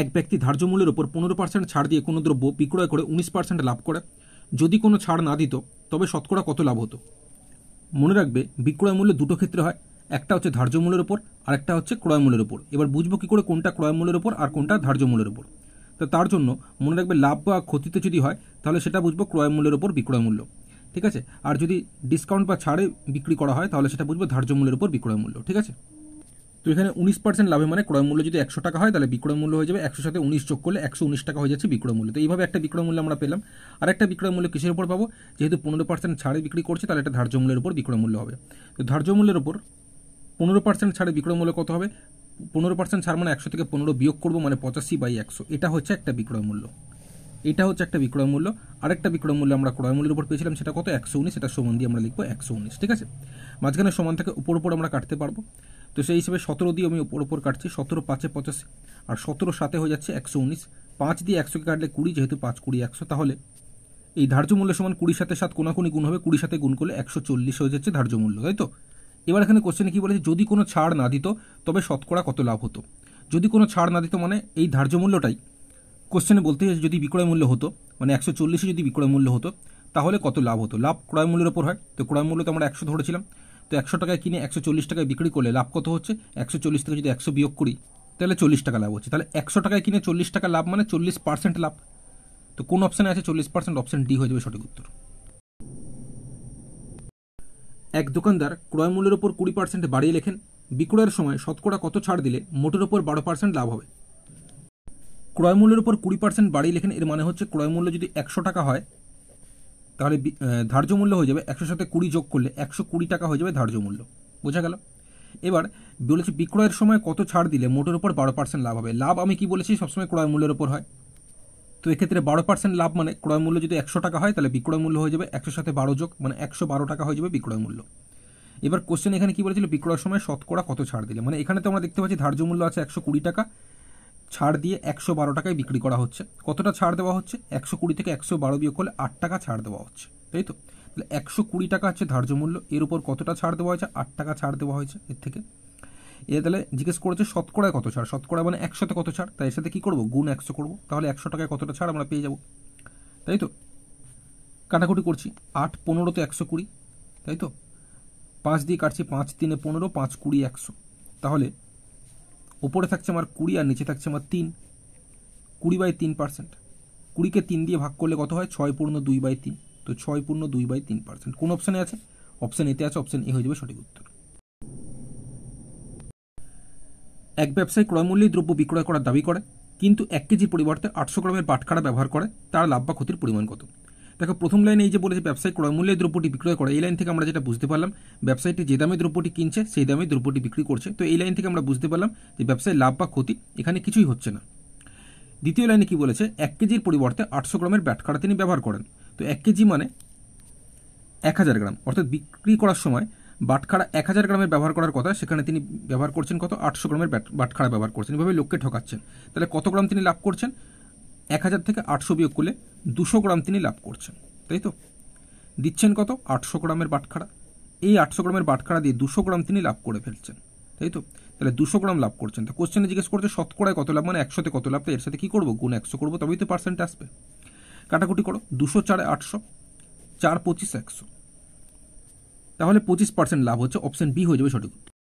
এক ব্যক্তি ধার্য মূল্যের ওপর পনেরো পার্সেন্ট ছাড় দিয়ে কোনো দ্রব্য বিক্রয় করে উনিশ পার্সেন্ট লাভ করে যদি কোনো ছাড় না দিত তবে শতকরা কত লাভ হতো মনে রাখবে বিক্রয় মূল্য দুটো ক্ষেত্রে হয় একটা হচ্ছে ধার্য মূল্যের ওপর আর একটা হচ্ছে ক্রয় মূল্যের ওপর এবার বুঝবো কী করে কোনটা ক্রয় মূল্যের ওপর আর কোনটা ধার্য মূল্যের ওপর তো তার জন্য মনে রাখবে লাভ বা ক্ষতিতে যদি হয় তাহলে সেটা বুঝবো ক্রয় মূল্যের ওপর বিক্রয় মূল্য ঠিক আছে আর যদি ডিসকাউন্ট বা ছাড়ে বিক্রি করা হয় তাহলে সেটা বুঝবো ধার্য মূল্যের উপর বিক্রয় মূল্য ঠিক আছে তো এখানে উনিশ পার্সেন্ট লাভে মানে ক্রয় মূল্য যদি একশো টাকা হয় তাহলে বিক্রয় মূল্য হয়ে যাবে একশো সাথে উনিশ যোগ করলে একশো উনিশ টাকা হয়ে যাচ্ছে বিক্রয় মূল্য তো এইভাবে একটা বিক্রয় মূল্য আমরা পেলাম আর একটা বিক্রয় মূল্য কিসের উপর পাবো যেহেতু পনেরো পার্সেন্ট ছাড়ে বিক্রি করছে তাহলে একটা ধার্য মূল্যের উপর বিক্রয় মূল্য হবে তো ধার্য মূল্যের উপর পনেরো পার্সেন্ট ছাড়ে বিক্রয় মূল্য কত হবে পনেরো পার্সেন্ট ছাড় মানে একশো থেকে পনেরো বিয়োগ করবো মানে পঁচাশি বাই একশো এটা হচ্ছে একটা বিক্রয় মূল্য এটা হচ্ছে একটা বিক্রয় মূল্য আরেকটা বিক্রয় মূল্য আমরা ক্রয় মূল্যের উপর পেয়েছিলাম সেটা কত একশো উনিশ সেটা সমান দিয়ে আমরা লিখবো একশো উনিশ ঠিক আছে মাঝখানে সমান থেকে উপর উপর আমরা কাটতে পারবো তো সেই হিসেবে সতেরো দিয়ে আমি ওপর ওপর কাটছি সতেরো পাঁচে পঁচাশি আর সতেরো সাথে হয়ে যাচ্ছে একশো উনিশ পাঁচ দিয়ে একশোকে কাটলে কুড়ি যেহেতু পাঁচ কুড়ি একশো তাহলে এই ধার্য মূল্য সমান কুড়ি সাথে সাত কোনাকুনি গুণ হবে কুড়ি সাথে গুণ করলে একশো চল্লিশ হয়ে যাচ্ছে ধার্য মূল্য তাই তো এবার এখানে কোশ্চেনে কি বলেছে যদি কোনো ছাড় না দিত তবে শতকরা কত লাভ হতো যদি কোনো ছাড় না দিত মানে এই ধার্য মূল্যটাই কোশ্চেনে বলতে চাইছে যদি বিক্রয় মূল্য হতো মানে একশো চল্লিশে যদি বিক্রয় মূল্য হতো তাহলে কত লাভ হতো লাভ ক্রয় মূল্যের ওপর হয় তো ক্রয় মূল্য তো আমরা একশো ধরেছিলাম তো একশো টাকায় কিনে একশো চল্লিশ টাকায় বিক্রি করলে লাভ কত হচ্ছে একশো চল্লিশ থেকে যদি একশো বিয়োগ করি তাহলে চল্লিশ টাকা লাভ হচ্ছে তাহলে একশো টাকায় কিনে চল্লিশ টাকা লাভ মানে চল্লিশ পার্সেন্ট লাভ তো কোন অপশানে আছে চল্লিশ পার্সেন্ট অপশান ডি হয়ে যাবে সঠিক উত্তর এক দোকানদার ক্রয় মূল্যের উপর কুড়ি পার্সেন্ট বাড়িয়ে লেখেন বিক্রয়ের সময় শতকরা কত ছাড় দিলে মোটের উপর বারো পার্সেন্ট লাভ হবে ক্রয় মূল্যের উপর কুড়ি পার্সেন্ট বাড়িয়ে লেখেন এর মানে হচ্ছে ক্রয় মূল্য যদি একশো টাকা হয় তাহলে ধার্য মূল্য হয়ে যাবে একশোর সাথে কুড়ি যোগ করলে একশো কুড়ি টাকা হয়ে যাবে ধার্য মূল্য বোঝা গেল এবার বলেছি বিক্রয়ের সময় কত ছাড় দিলে মোটের উপর বারো পার্সেন্ট লাভ হবে লাভ আমি কি বলেছি সবসময় ক্রয় মূল্যের উপর হয় তো এক্ষেত্রে বারো পার্সেন্ট লাভ মানে ক্রয় মূল্য যদি একশো টাকা হয় তাহলে বিক্রয় মূল্য হয়ে যাবে একশোর সাথে বারো যোগ মানে একশো বারো টাকা হয়ে যাবে বিক্রয় মূল্য এবার কোশ্চেন এখানে কি বলেছিল বিক্রয়ের সময় শতকরা কত ছাড় দিলে মানে এখানে তো আমরা দেখতে পাচ্ছি ধার্য মূল্য আছে একশো কুড়ি টাকা ছাড় দিয়ে একশো বারো টাকায় বিক্রি করা হচ্ছে কতটা ছাড় দেওয়া হচ্ছে একশো কুড়ি থেকে একশো বারো বিয়োগ করলে আট টাকা ছাড় দেওয়া হচ্ছে তাই তো তাহলে একশো কুড়ি টাকা হচ্ছে ধার্য মূল্য এর উপর কতটা ছাড় দেওয়া হয়েছে আট টাকা ছাড় দেওয়া হয়েছে এর থেকে এ তাহলে জিজ্ঞেস করেছে শতকরায় কত ছাড় শতকরা মানে একশোতে কত ছাড় তাই এর সাথে কী করবো গুণ একশো করবো তাহলে একশো টাকায় কতটা ছাড় আমরা পেয়ে যাব তাই তো কাটাকুটি করছি আট পনেরো তো একশো কুড়ি তাই তো পাঁচ দিয়ে কাটছি পাঁচ তিনে পনেরো পাঁচ কুড়ি একশো তাহলে ওপরে থাকছে আমার কুড়ি আর নিচে থাকছে আমার তিন কুড়ি বাই তিন পার্সেন্ট কুড়িকে তিন দিয়ে ভাগ করলে কত হয় ছয় পূর্ণ দুই বাই তিন তো ছয় পূর্ণ দুই বাই তিন পার্সেন্ট কোন অপশানে আছে অপশান এতে আছে অপশান এ হয়ে যাবে সঠিক উত্তর এক ব্যবসায়ী ক্রয়মূল্যেই দ্রব্য বিক্রয় করার দাবি করে কিন্তু এক কেজির পরিবর্তে আটশো গ্রামের বাটখারা ব্যবহার করে তার লাভ বা ক্ষতির পরিমাণ কত দেখো প্রথম লাইনে এই যে বলেছে ব্যবসায়ী ক্রয় মূল্যে দ্রব্যটি বিক্রয় করে এই লাইন থেকে আমরা যেটা বুঝতে পারলাম ব্যবসায়ীটি যে দামে দ্রব্যটি কিনছে সেই দামে দ্রব্যটি বিক্রি করছে তো এই লাইন থেকে আমরা বুঝতে পারলাম যে ব্যবসায় লাভ বা ক্ষতি এখানে কিছুই হচ্ছে না দ্বিতীয় লাইনে কি বলেছে এক কেজির পরিবর্তে আটশো গ্রামের ব্যাটখারা তিনি ব্যবহার করেন তো এক কেজি মানে এক হাজার গ্রাম অর্থাৎ বিক্রি করার সময় বাটখারা এক হাজার গ্রামের ব্যবহার করার কথা সেখানে তিনি ব্যবহার করছেন কত আটশো গ্রামের বাটখারা ব্যবহার করছেন এভাবে লোককে ঠকাচ্ছেন তাহলে কত গ্রাম তিনি লাভ করছেন এক হাজার থেকে আটশো বিয়োগ করলে দুশো গ্রাম তিনি লাভ করছেন তাই তো দিচ্ছেন কত আটশো গ্রামের বাটখারা এই আটশো গ্রামের বাটখারা দিয়ে দুশো গ্রাম তিনি লাভ করে ফেলছেন তাই তো তাহলে দুশো গ্রাম লাভ করছেন তো কোশ্চেনে জিজ্ঞেস করছে শতকরায় কত লাভ মানে একশোতে কত লাভ তো এর সাথে কী করবো গুণ একশো করবো তবেই তো পার্সেন্ট আসবে কাটাকুটি করো দুশো চারে আটশো চার পঁচিশ একশো তাহলে পঁচিশ পার্সেন্ট লাভ হচ্ছে অপশন বি হয়ে যাবে সঠিক